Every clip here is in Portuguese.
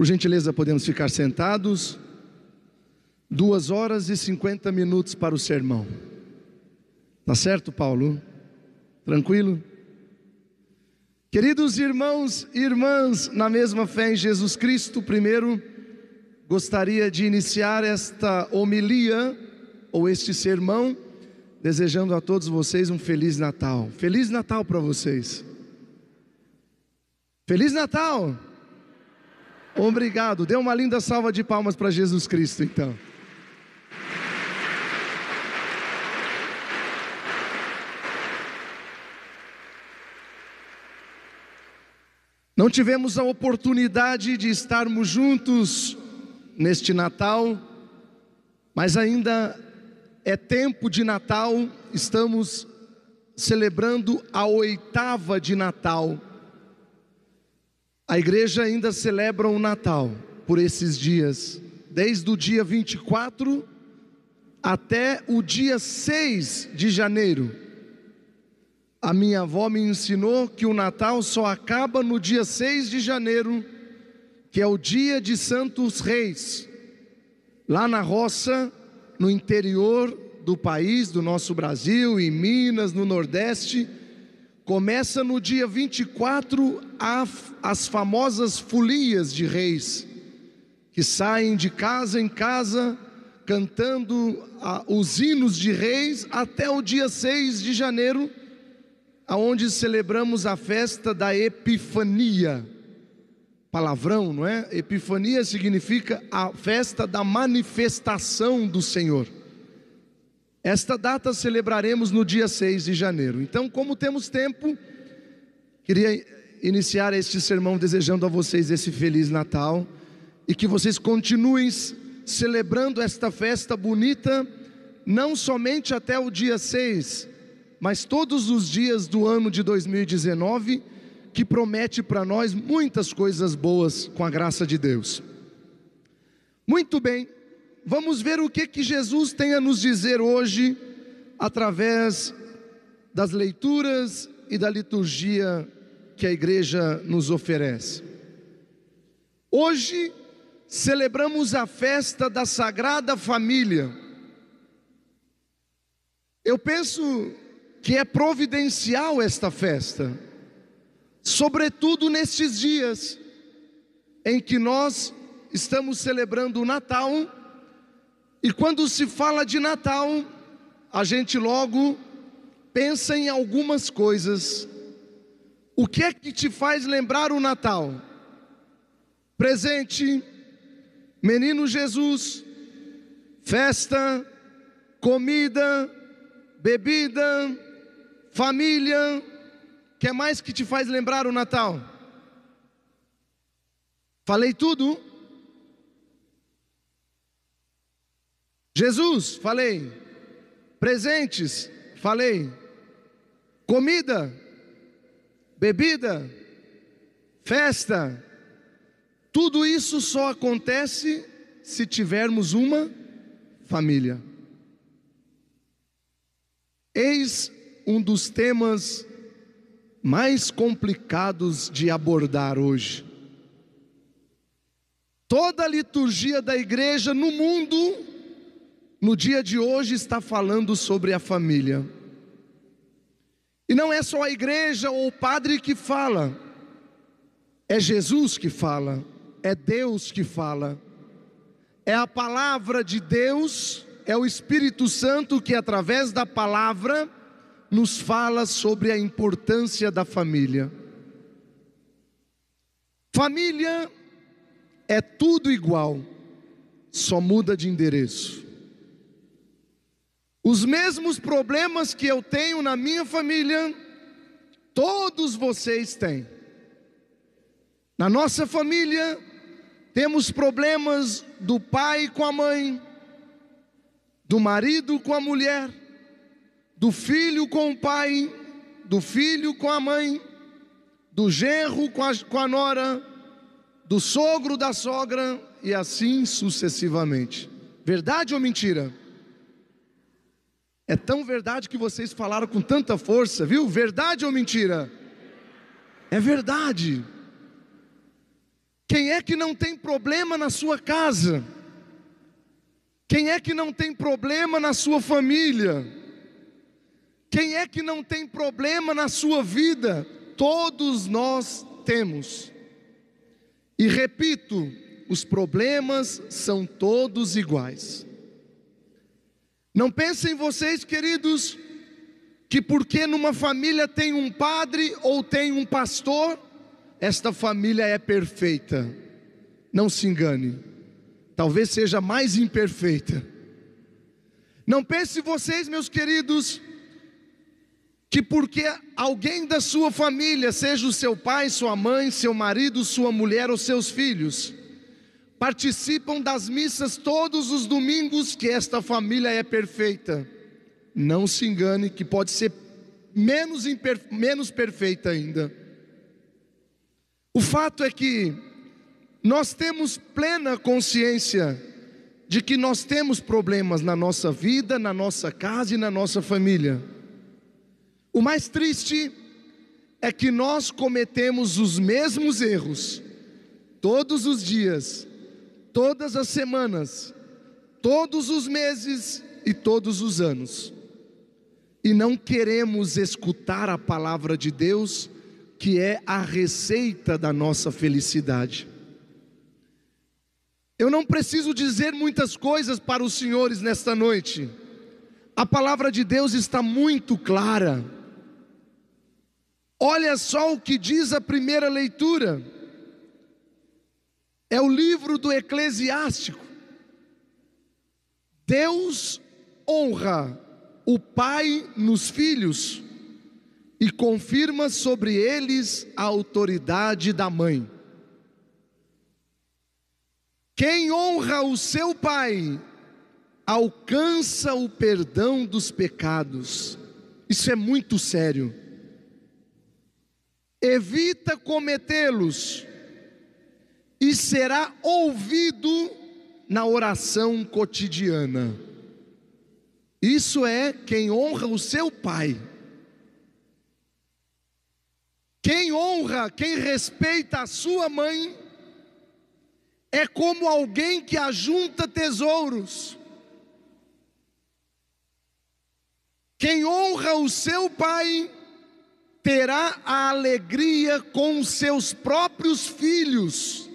Por gentileza, podemos ficar sentados. Duas horas e cinquenta minutos para o sermão. Tá certo, Paulo? Tranquilo? Queridos irmãos e irmãs, na mesma fé em Jesus Cristo, primeiro gostaria de iniciar esta homilia ou este sermão, desejando a todos vocês um feliz Natal. Feliz Natal para vocês. Feliz Natal! Obrigado. Dê uma linda salva de palmas para Jesus Cristo, então. Não tivemos a oportunidade de estarmos juntos neste Natal, mas ainda é tempo de Natal, estamos celebrando a oitava de Natal a igreja ainda celebra o Natal por esses dias, desde o dia 24 até o dia 6 de janeiro. A minha avó me ensinou que o Natal só acaba no dia 6 de janeiro, que é o dia de Santos Reis. Lá na roça, no interior do país, do nosso Brasil, em Minas, no Nordeste, Começa no dia 24 as famosas folias de reis, que saem de casa em casa cantando ah, os hinos de reis até o dia 6 de janeiro, aonde celebramos a festa da Epifania. Palavrão, não é? Epifania significa a festa da manifestação do Senhor. Esta data celebraremos no dia 6 de janeiro. Então, como temos tempo, queria iniciar este sermão desejando a vocês esse feliz Natal e que vocês continuem celebrando esta festa bonita, não somente até o dia 6, mas todos os dias do ano de 2019, que promete para nós muitas coisas boas com a graça de Deus. Muito bem vamos ver o que, que Jesus tem a nos dizer hoje através das leituras e da liturgia que a igreja nos oferece. Hoje celebramos a festa da Sagrada Família. Eu penso que é providencial esta festa, sobretudo nestes dias em que nós estamos celebrando o Natal e quando se fala de Natal, a gente logo pensa em algumas coisas. O que é que te faz lembrar o Natal? Presente, menino Jesus, festa, comida, bebida, família. O que é mais que te faz lembrar o Natal? Falei tudo? Jesus, falei. Presentes, falei. Comida, bebida, festa. Tudo isso só acontece se tivermos uma família. Eis um dos temas mais complicados de abordar hoje. Toda a liturgia da igreja no mundo no dia de hoje está falando sobre a família. E não é só a igreja ou o padre que fala, é Jesus que fala, é Deus que fala, é a palavra de Deus, é o Espírito Santo que, através da palavra, nos fala sobre a importância da família. Família é tudo igual, só muda de endereço. Os mesmos problemas que eu tenho na minha família, todos vocês têm. Na nossa família, temos problemas do pai com a mãe, do marido com a mulher, do filho com o pai, do filho com a mãe, do genro com a, com a nora, do sogro da sogra e assim sucessivamente. Verdade ou mentira? É tão verdade que vocês falaram com tanta força, viu? Verdade ou mentira? É verdade. Quem é que não tem problema na sua casa? Quem é que não tem problema na sua família? Quem é que não tem problema na sua vida? Todos nós temos. E repito, os problemas são todos iguais. Não pensem vocês, queridos, que porque numa família tem um padre ou tem um pastor, esta família é perfeita. Não se engane. Talvez seja mais imperfeita. Não pensem vocês, meus queridos, que porque alguém da sua família, seja o seu pai, sua mãe, seu marido, sua mulher ou seus filhos, participam das missas todos os domingos, que esta família é perfeita. Não se engane que pode ser menos, menos perfeita ainda. O fato é que nós temos plena consciência de que nós temos problemas na nossa vida, na nossa casa e na nossa família. O mais triste é que nós cometemos os mesmos erros todos os dias todas as semanas, todos os meses e todos os anos. E não queremos escutar a palavra de Deus, que é a receita da nossa felicidade. Eu não preciso dizer muitas coisas para os senhores nesta noite. A palavra de Deus está muito clara. Olha só o que diz a primeira leitura é o livro do Eclesiástico. Deus honra o pai nos filhos e confirma sobre eles a autoridade da mãe. Quem honra o seu pai alcança o perdão dos pecados. Isso é muito sério. Evita cometê-los e será ouvido na oração cotidiana. Isso é quem honra o seu pai. Quem honra, quem respeita a sua mãe, é como alguém que ajunta tesouros. Quem honra o seu pai, terá a alegria com seus próprios filhos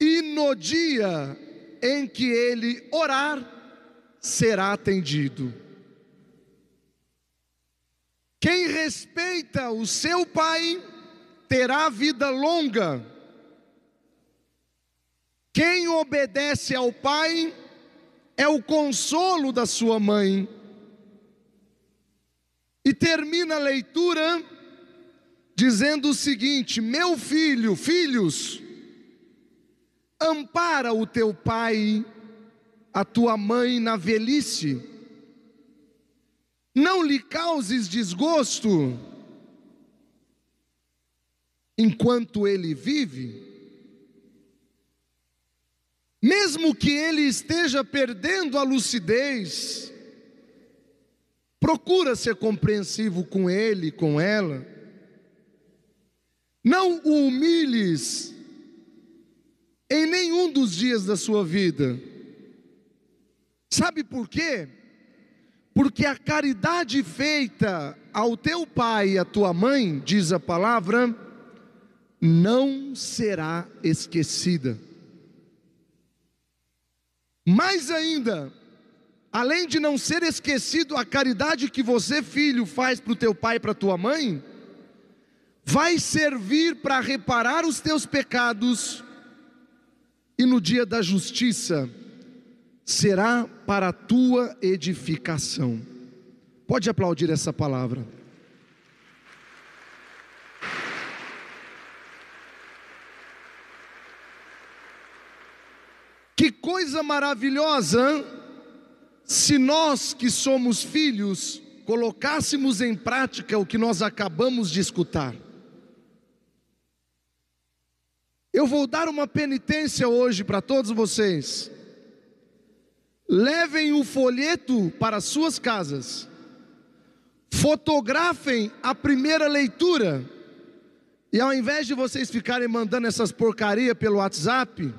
e no dia em que ele orar, será atendido. Quem respeita o seu pai terá vida longa. Quem obedece ao pai é o consolo da sua mãe. E termina a leitura dizendo o seguinte: Meu filho, filhos, Ampara o teu pai, a tua mãe na velhice. Não lhe causes desgosto enquanto ele vive. Mesmo que ele esteja perdendo a lucidez, procura ser compreensivo com ele, com ela. Não o humilhes em nenhum dos dias da sua vida. Sabe por quê? Porque a caridade feita ao teu pai e à tua mãe, diz a palavra, não será esquecida. Mais ainda, além de não ser esquecido a caridade que você, filho, faz para o teu pai e para tua mãe, vai servir para reparar os teus pecados e no dia da justiça será para a tua edificação. Pode aplaudir essa palavra. Que coisa maravilhosa se nós que somos filhos colocássemos em prática o que nós acabamos de escutar. Eu vou dar uma penitência hoje para todos vocês. Levem o folheto para suas casas, fotografem a primeira leitura, e ao invés de vocês ficarem mandando essas porcaria pelo WhatsApp,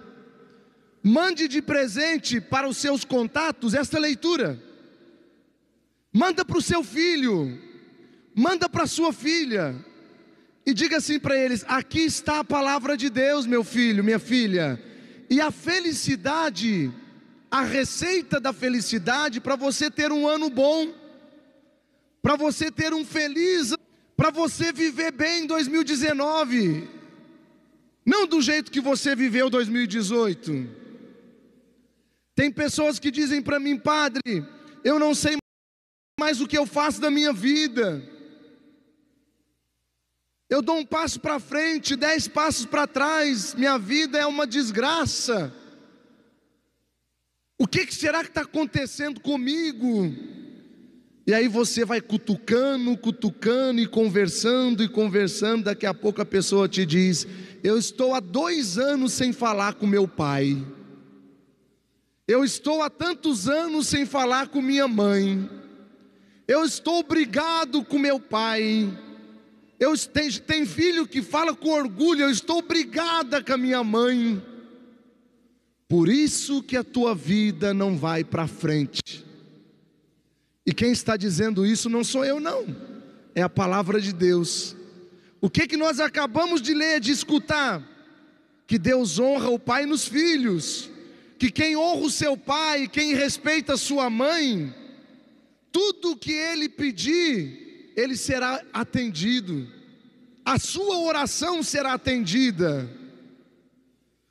mande de presente para os seus contatos esta leitura. Manda para o seu filho, manda para sua filha, e diga assim para eles: aqui está a palavra de Deus, meu filho, minha filha. E a felicidade, a receita da felicidade para você ter um ano bom, para você ter um feliz, para você viver bem em 2019. Não do jeito que você viveu 2018. Tem pessoas que dizem para mim, padre, eu não sei mais o que eu faço da minha vida. Eu dou um passo para frente, dez passos para trás, minha vida é uma desgraça. O que, que será que está acontecendo comigo? E aí você vai cutucando, cutucando e conversando e conversando. Daqui a pouco a pessoa te diz: Eu estou há dois anos sem falar com meu pai. Eu estou há tantos anos sem falar com minha mãe. Eu estou brigado com meu pai. Eu tenho tem filho que fala com orgulho, eu estou brigada com a minha mãe. Por isso que a tua vida não vai para frente. E quem está dizendo isso não sou eu não, é a palavra de Deus. O que que nós acabamos de ler, de escutar? Que Deus honra o pai nos filhos. Que quem honra o seu pai, quem respeita a sua mãe, tudo que ele pedir, ele será atendido, a sua oração será atendida.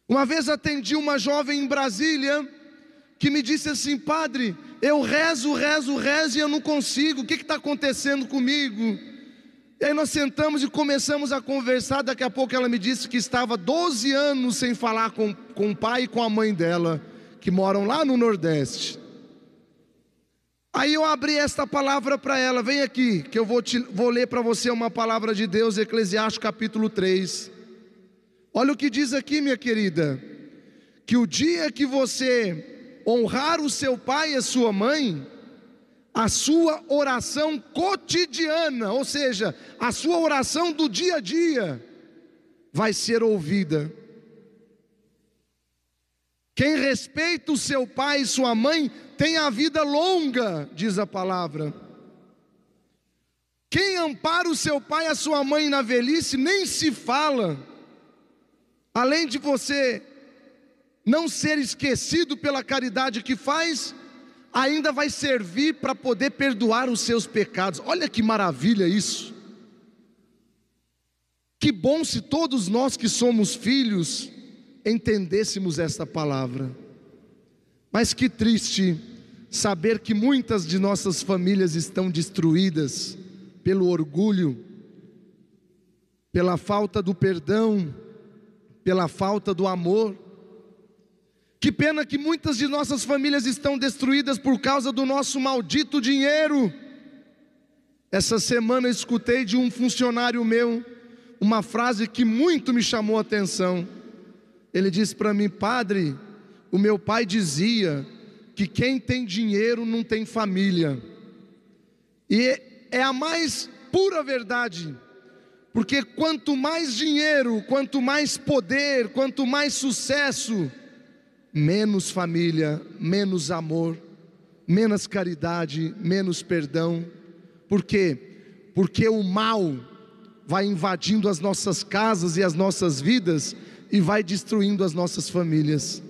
Uma vez atendi uma jovem em Brasília que me disse assim: Padre, eu rezo, rezo, rezo e eu não consigo, o que está acontecendo comigo? E aí nós sentamos e começamos a conversar. Daqui a pouco ela me disse que estava 12 anos sem falar com, com o pai e com a mãe dela, que moram lá no Nordeste. Aí eu abri esta palavra para ela, vem aqui, que eu vou, te, vou ler para você uma palavra de Deus, Eclesiastes capítulo 3. Olha o que diz aqui, minha querida, que o dia que você honrar o seu pai e a sua mãe, a sua oração cotidiana, ou seja, a sua oração do dia a dia, vai ser ouvida. Quem respeita o seu pai e sua mãe tem a vida longa, diz a palavra. Quem ampara o seu pai e a sua mãe na velhice nem se fala. Além de você não ser esquecido pela caridade que faz, ainda vai servir para poder perdoar os seus pecados. Olha que maravilha isso. Que bom se todos nós que somos filhos entendêssemos esta palavra. Mas que triste saber que muitas de nossas famílias estão destruídas pelo orgulho, pela falta do perdão, pela falta do amor. Que pena que muitas de nossas famílias estão destruídas por causa do nosso maldito dinheiro. Essa semana escutei de um funcionário meu uma frase que muito me chamou a atenção ele disse para mim: Padre, o meu pai dizia que quem tem dinheiro não tem família. E é a mais pura verdade, porque quanto mais dinheiro, quanto mais poder, quanto mais sucesso, menos família, menos amor, menos caridade, menos perdão. Por quê? Porque o mal vai invadindo as nossas casas e as nossas vidas e vai destruindo as nossas famílias.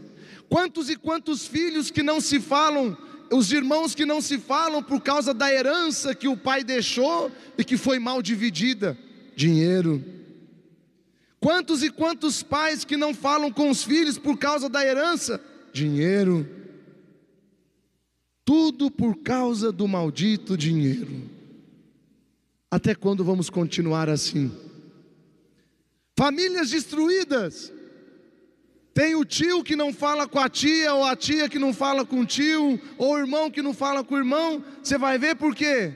Quantos e quantos filhos que não se falam, os irmãos que não se falam por causa da herança que o pai deixou e que foi mal dividida? Dinheiro. Quantos e quantos pais que não falam com os filhos por causa da herança? Dinheiro. Tudo por causa do maldito dinheiro. Até quando vamos continuar assim? Famílias destruídas. Tem o tio que não fala com a tia, ou a tia que não fala com o tio, ou o irmão que não fala com o irmão. Você vai ver por quê?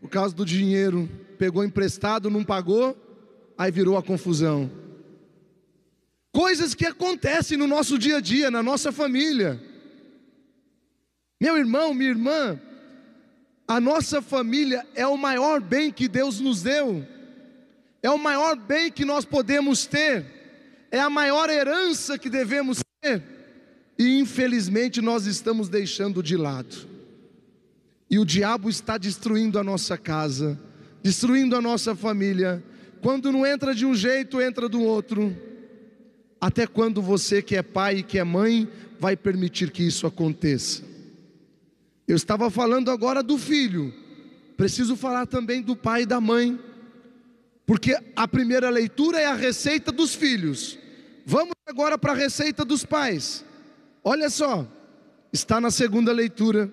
Por causa do dinheiro. Pegou emprestado, não pagou, aí virou a confusão. Coisas que acontecem no nosso dia a dia, na nossa família. Meu irmão, minha irmã, a nossa família é o maior bem que Deus nos deu é o maior bem que nós podemos ter, é a maior herança que devemos ter, e infelizmente nós estamos deixando de lado. E o diabo está destruindo a nossa casa, destruindo a nossa família. Quando não entra de um jeito, entra do outro. Até quando você que é pai e que é mãe vai permitir que isso aconteça? Eu estava falando agora do filho, preciso falar também do pai e da mãe porque a primeira leitura é a receita dos filhos. Vamos agora para a receita dos pais. Olha só, está na segunda leitura.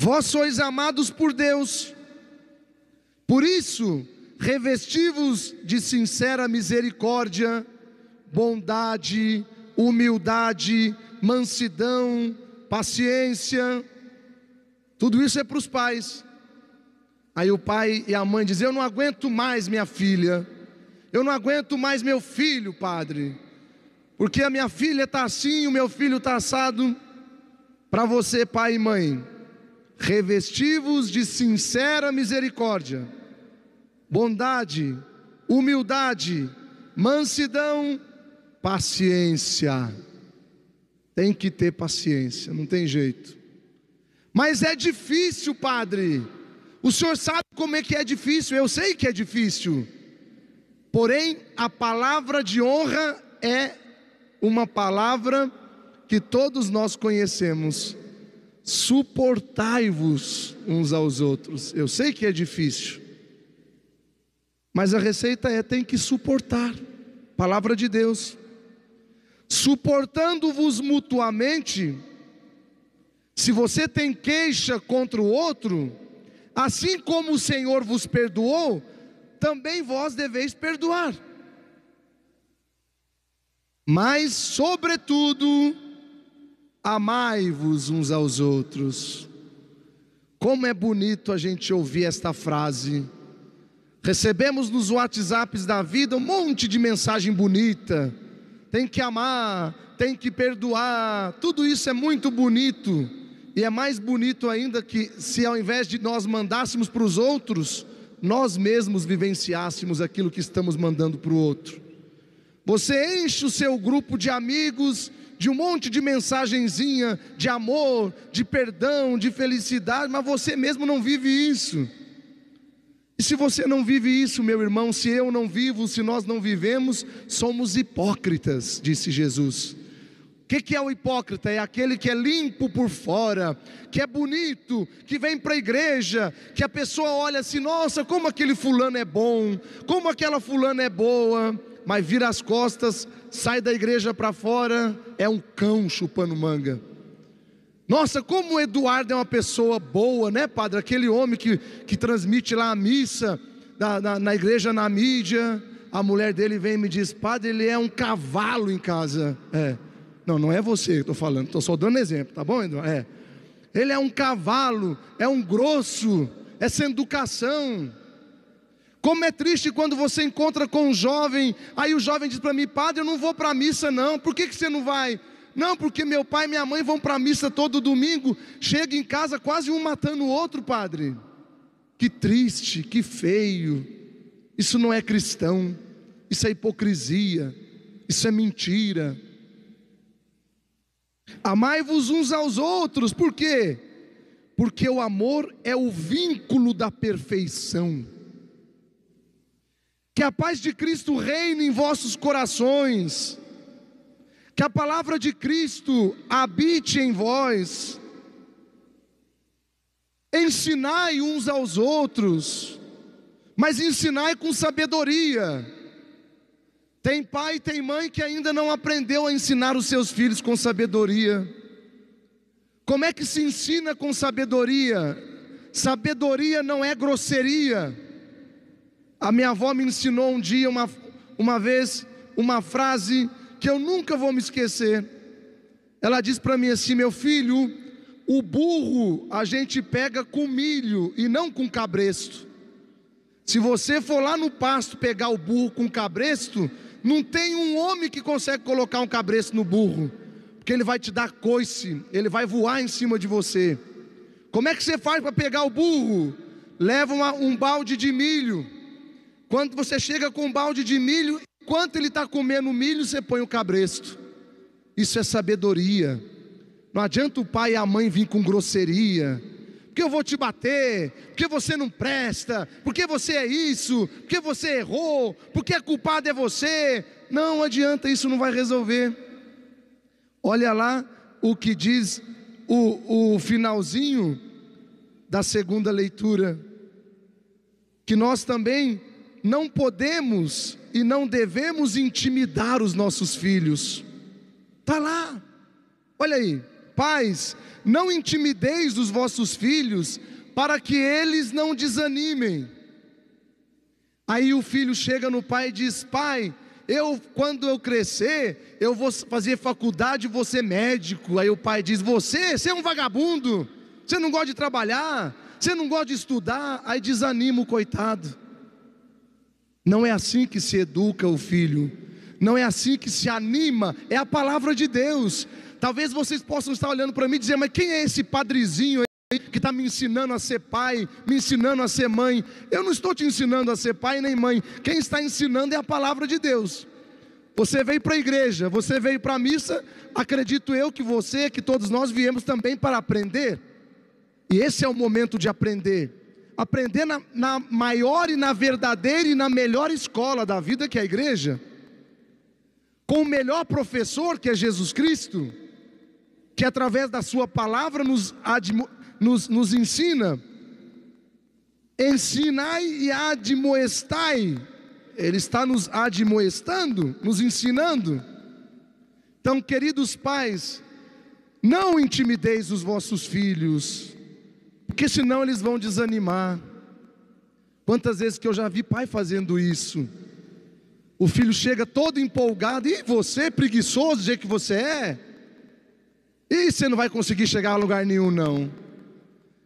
Vós sois amados por Deus, por isso, revesti-vos de sincera misericórdia, bondade, humildade, mansidão, paciência. Tudo isso é para os pais. Aí o pai e a mãe dizem: Eu não aguento mais minha filha, eu não aguento mais meu filho, padre, porque a minha filha está assim, o meu filho está assado. Para você, pai e mãe, revestivos de sincera misericórdia, bondade, humildade, mansidão, paciência. Tem que ter paciência, não tem jeito. Mas é difícil, padre. O Senhor sabe como é que é difícil, eu sei que é difícil. Porém, a palavra de honra é uma palavra que todos nós conhecemos. Suportai-vos uns aos outros. Eu sei que é difícil. Mas a receita é tem que suportar. Palavra de Deus. Suportando-vos mutuamente, se você tem queixa contra o outro, Assim como o Senhor vos perdoou, também vós deveis perdoar. Mas, sobretudo, amai-vos uns aos outros. Como é bonito a gente ouvir esta frase. Recebemos nos WhatsApps da vida um monte de mensagem bonita. Tem que amar, tem que perdoar, tudo isso é muito bonito. E é mais bonito ainda que, se ao invés de nós mandássemos para os outros, nós mesmos vivenciássemos aquilo que estamos mandando para o outro. Você enche o seu grupo de amigos de um monte de mensagenzinha de amor, de perdão, de felicidade, mas você mesmo não vive isso. E se você não vive isso, meu irmão, se eu não vivo, se nós não vivemos, somos hipócritas, disse Jesus que, que é o hipócrita? É aquele que é limpo por fora, que é bonito, que vem para a igreja, que a pessoa olha assim: nossa, como aquele fulano é bom, como aquela fulana é boa, mas vira as costas, sai da igreja para fora, é um cão chupando manga. Nossa, como o Eduardo é uma pessoa boa, né, padre? Aquele homem que, que transmite lá a missa, na, na, na igreja, na mídia. A mulher dele vem e me diz: Padre, ele é um cavalo em casa. É. Não, não é você que estou falando, estou só dando exemplo, tá bom, Eduardo? É. Ele é um cavalo, é um grosso, é sem educação. Como é triste quando você encontra com um jovem, aí o jovem diz para mim, padre, eu não vou para a missa não, por que, que você não vai? Não, porque meu pai e minha mãe vão para a missa todo domingo, chega em casa quase um matando o outro, padre. Que triste, que feio. Isso não é cristão, isso é hipocrisia, isso é mentira. Amai-vos uns aos outros, por quê? Porque o amor é o vínculo da perfeição. Que a paz de Cristo reine em vossos corações, que a palavra de Cristo habite em vós. Ensinai uns aos outros, mas ensinai com sabedoria tem pai e tem mãe que ainda não aprendeu a ensinar os seus filhos com sabedoria. Como é que se ensina com sabedoria? Sabedoria não é grosseria. A minha avó me ensinou um dia, uma, uma vez, uma frase que eu nunca vou me esquecer. Ela diz para mim assim: meu filho, o burro a gente pega com milho e não com cabresto. Se você for lá no pasto pegar o burro com cabresto, não tem um homem que consegue colocar um cabresto no burro, porque ele vai te dar coice, ele vai voar em cima de você. Como é que você faz para pegar o burro? Leva uma, um balde de milho. Quando você chega com um balde de milho, enquanto ele está comendo milho, você põe o cabresto. Isso é sabedoria. Não adianta o pai e a mãe vir com grosseria porque eu vou te bater, porque você não presta, porque você é isso, porque você errou, porque a culpada é você. Não adianta, isso não vai resolver. Olha lá o que diz o, o finalzinho da segunda leitura, que nós também não podemos e não devemos intimidar os nossos filhos. Tá lá. Olha aí. Pais, não intimideis os vossos filhos, para que eles não desanimem. Aí o filho chega no pai e diz: Pai, eu quando eu crescer, eu vou fazer faculdade, vou ser médico. Aí o pai diz: Você, você é um vagabundo, você não gosta de trabalhar, você não gosta de estudar. Aí desanima o coitado. Não é assim que se educa o filho. Não é assim que se anima, é a palavra de Deus. Talvez vocês possam estar olhando para mim e dizer, mas quem é esse padrezinho aí que está me ensinando a ser pai, me ensinando a ser mãe? Eu não estou te ensinando a ser pai nem mãe. Quem está ensinando é a palavra de Deus. Você veio para a igreja, você veio para a missa, acredito eu que você, que todos nós viemos também para aprender. E esse é o momento de aprender. Aprender na, na maior e na verdadeira e na melhor escola da vida que é a igreja com o melhor professor, que é Jesus Cristo, que através da Sua palavra nos, nos, nos ensina. Ensinai e admoestai. Ele está nos admoestando, nos ensinando. Então, queridos pais, não intimideis os vossos filhos, porque senão eles vão desanimar. Quantas vezes que eu já vi pai fazendo isso? O filho chega todo empolgado, e você, preguiçoso dizer que você é? E você não vai conseguir chegar a lugar nenhum, não.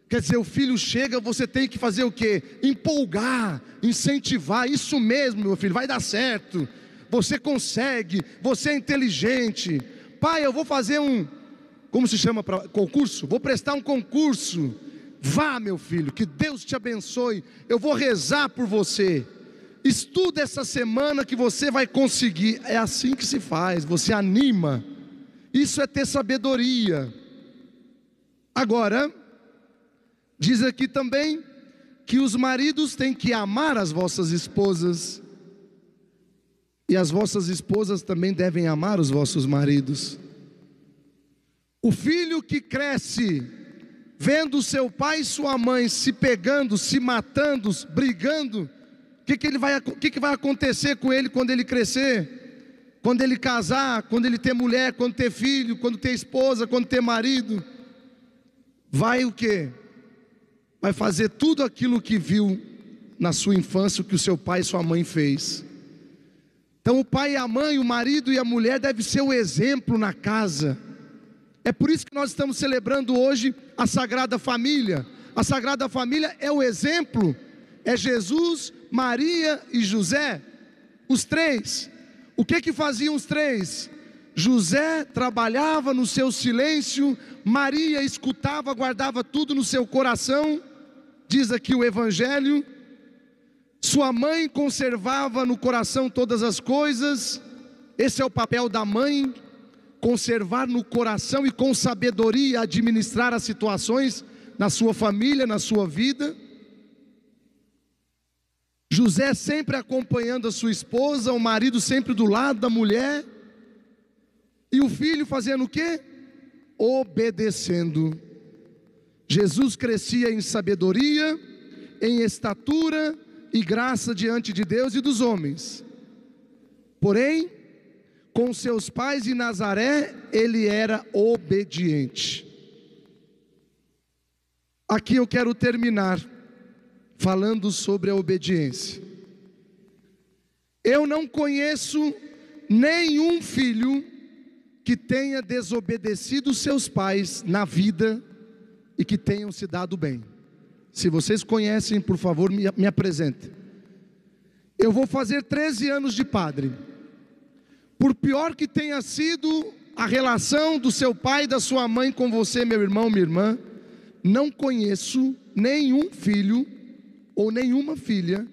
Quer dizer, o filho chega, você tem que fazer o quê? Empolgar, incentivar, isso mesmo, meu filho, vai dar certo. Você consegue, você é inteligente. Pai, eu vou fazer um, como se chama pra, concurso? Vou prestar um concurso. Vá, meu filho, que Deus te abençoe. Eu vou rezar por você. Estuda essa semana que você vai conseguir. É assim que se faz, você anima. Isso é ter sabedoria. Agora, diz aqui também que os maridos têm que amar as vossas esposas, e as vossas esposas também devem amar os vossos maridos. O filho que cresce vendo seu pai e sua mãe se pegando, se matando, brigando, que, que, ele vai, que, que vai acontecer com ele quando ele crescer, quando ele casar, quando ele ter mulher, quando ter filho, quando ter esposa, quando ter marido. Vai o que? Vai fazer tudo aquilo que viu na sua infância, o que o seu pai e sua mãe fez. Então o pai e a mãe, o marido e a mulher deve ser o exemplo na casa. É por isso que nós estamos celebrando hoje a Sagrada Família. A Sagrada Família é o exemplo é Jesus, Maria e José, os três. O que que faziam os três? José trabalhava no seu silêncio, Maria escutava, guardava tudo no seu coração, diz aqui o Evangelho. Sua mãe conservava no coração todas as coisas, esse é o papel da mãe, conservar no coração e com sabedoria administrar as situações na sua família, na sua vida. José sempre acompanhando a sua esposa, o marido sempre do lado da mulher, e o filho fazendo o quê? Obedecendo. Jesus crescia em sabedoria, em estatura e graça diante de Deus e dos homens. Porém, com seus pais em Nazaré, ele era obediente. Aqui eu quero terminar falando sobre a obediência. Eu não conheço nenhum filho que tenha desobedecido seus pais na vida e que tenham se dado bem. Se vocês conhecem, por favor, me, me apresentem. Eu vou fazer 13 anos de padre. Por pior que tenha sido a relação do seu pai e da sua mãe com você, meu irmão, minha irmã, não conheço nenhum filho ou nenhuma filha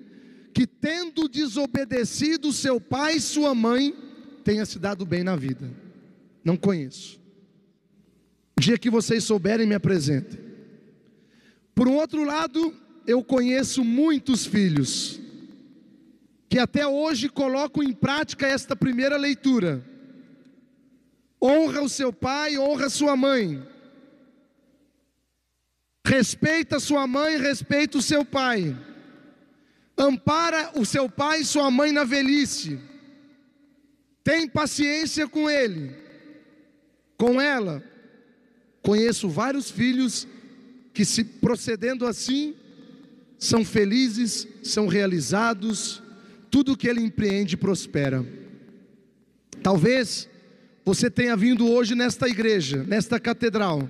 que, tendo desobedecido seu pai e sua mãe, tenha se dado bem na vida. Não conheço. O dia que vocês souberem, me apresentem. Por um outro lado, eu conheço muitos filhos que até hoje colocam em prática esta primeira leitura. Honra o seu pai, honra sua mãe. Respeita sua mãe, respeita o seu pai. Ampara o seu pai e sua mãe na velhice. Tem paciência com ele, com ela. Conheço vários filhos que, se procedendo assim, são felizes, são realizados, tudo que ele empreende prospera. Talvez você tenha vindo hoje nesta igreja, nesta catedral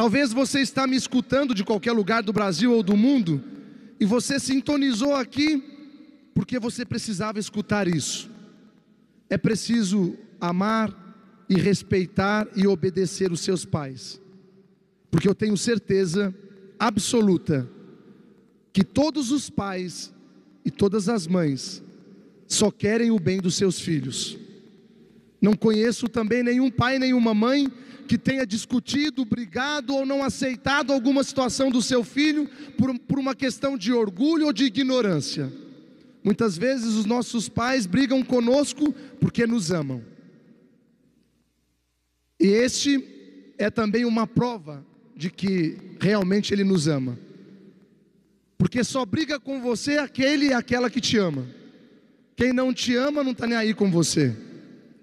Talvez você está me escutando de qualquer lugar do Brasil ou do mundo e você sintonizou aqui porque você precisava escutar isso. É preciso amar e respeitar e obedecer os seus pais. Porque eu tenho certeza absoluta que todos os pais e todas as mães só querem o bem dos seus filhos. Não conheço também nenhum pai, nenhuma mãe que tenha discutido, brigado ou não aceitado alguma situação do seu filho por, por uma questão de orgulho ou de ignorância. Muitas vezes os nossos pais brigam conosco porque nos amam. E este é também uma prova de que realmente Ele nos ama. Porque só briga com você aquele e aquela que te ama. Quem não te ama não está nem aí com você.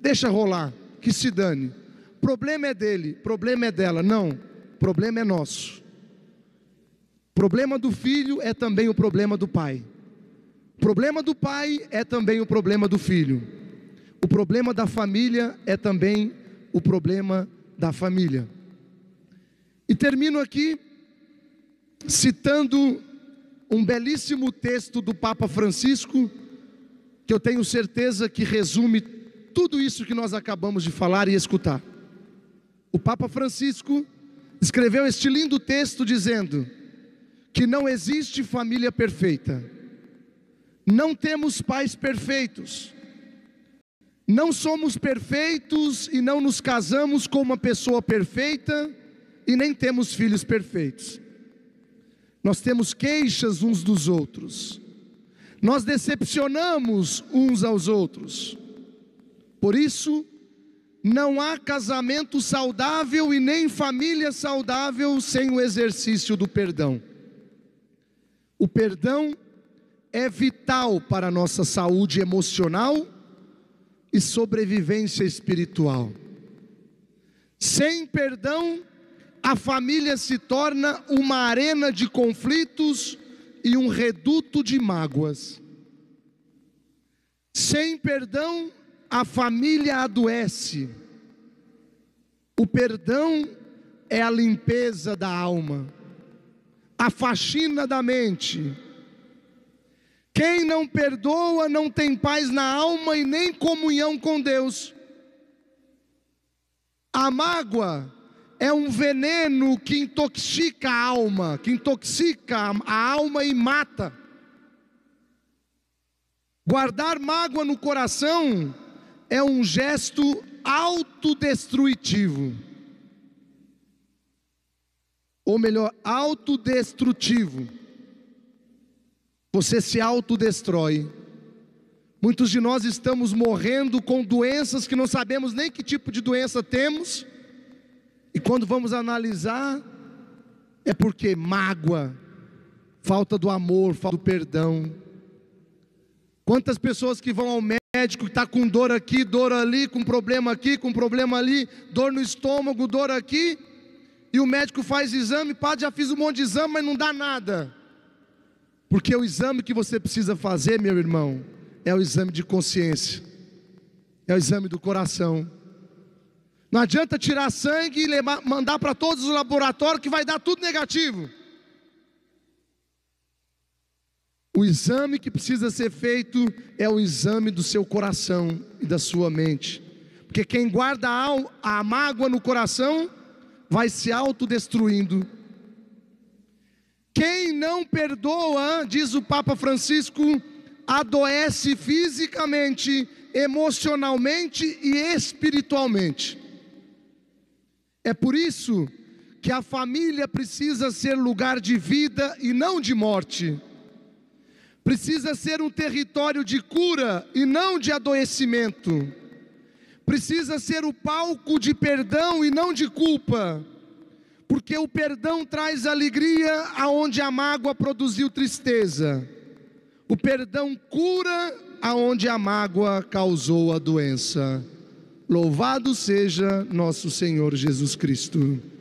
Deixa rolar, que se dane. Problema é dele, problema é dela. Não, problema é nosso. Problema do filho é também o problema do pai. Problema do pai é também o problema do filho. O problema da família é também o problema da família. E termino aqui citando um belíssimo texto do Papa Francisco, que eu tenho certeza que resume tudo isso que nós acabamos de falar e escutar o Papa Francisco escreveu este lindo texto dizendo que não existe família perfeita, não temos pais perfeitos, não somos perfeitos e não nos casamos com uma pessoa perfeita e nem temos filhos perfeitos. Nós temos queixas uns dos outros, nós decepcionamos uns aos outros. Por isso, não há casamento saudável e nem família saudável sem o exercício do perdão. O perdão é vital para a nossa saúde emocional e sobrevivência espiritual. Sem perdão, a família se torna uma arena de conflitos e um reduto de mágoas. Sem perdão, a família adoece, o perdão é a limpeza da alma, a faxina da mente. Quem não perdoa não tem paz na alma e nem comunhão com Deus. A mágoa é um veneno que intoxica a alma, que intoxica a alma e mata. Guardar mágoa no coração é um gesto autodestrutivo. Ou melhor, autodestrutivo. Você se autodestrói. Muitos de nós estamos morrendo com doenças que não sabemos nem que tipo de doença temos, e quando vamos analisar, é porque mágoa, falta do amor, falta do perdão. Quantas pessoas que vão ao médico médico que está com dor aqui, dor ali, com problema aqui, com problema ali, dor no estômago, dor aqui, e o médico faz exame, pá, já fiz um monte de exame, mas não dá nada. Porque o exame que você precisa fazer, meu irmão, é o exame de consciência, é o exame do coração. Não adianta tirar sangue e mandar para todos os laboratórios que vai dar tudo negativo. O exame que precisa ser feito é o exame do seu coração e da sua mente. Porque quem guarda a mágoa no coração vai se autodestruindo. Quem não perdoa, diz o Papa Francisco, adoece fisicamente, emocionalmente e espiritualmente. É por isso que a família precisa ser lugar de vida e não de morte. Precisa ser um território de cura e não de adoecimento. Precisa ser o palco de perdão e não de culpa. Porque o perdão traz alegria aonde a mágoa produziu tristeza. O perdão cura aonde a mágoa causou a doença. Louvado seja nosso Senhor Jesus Cristo.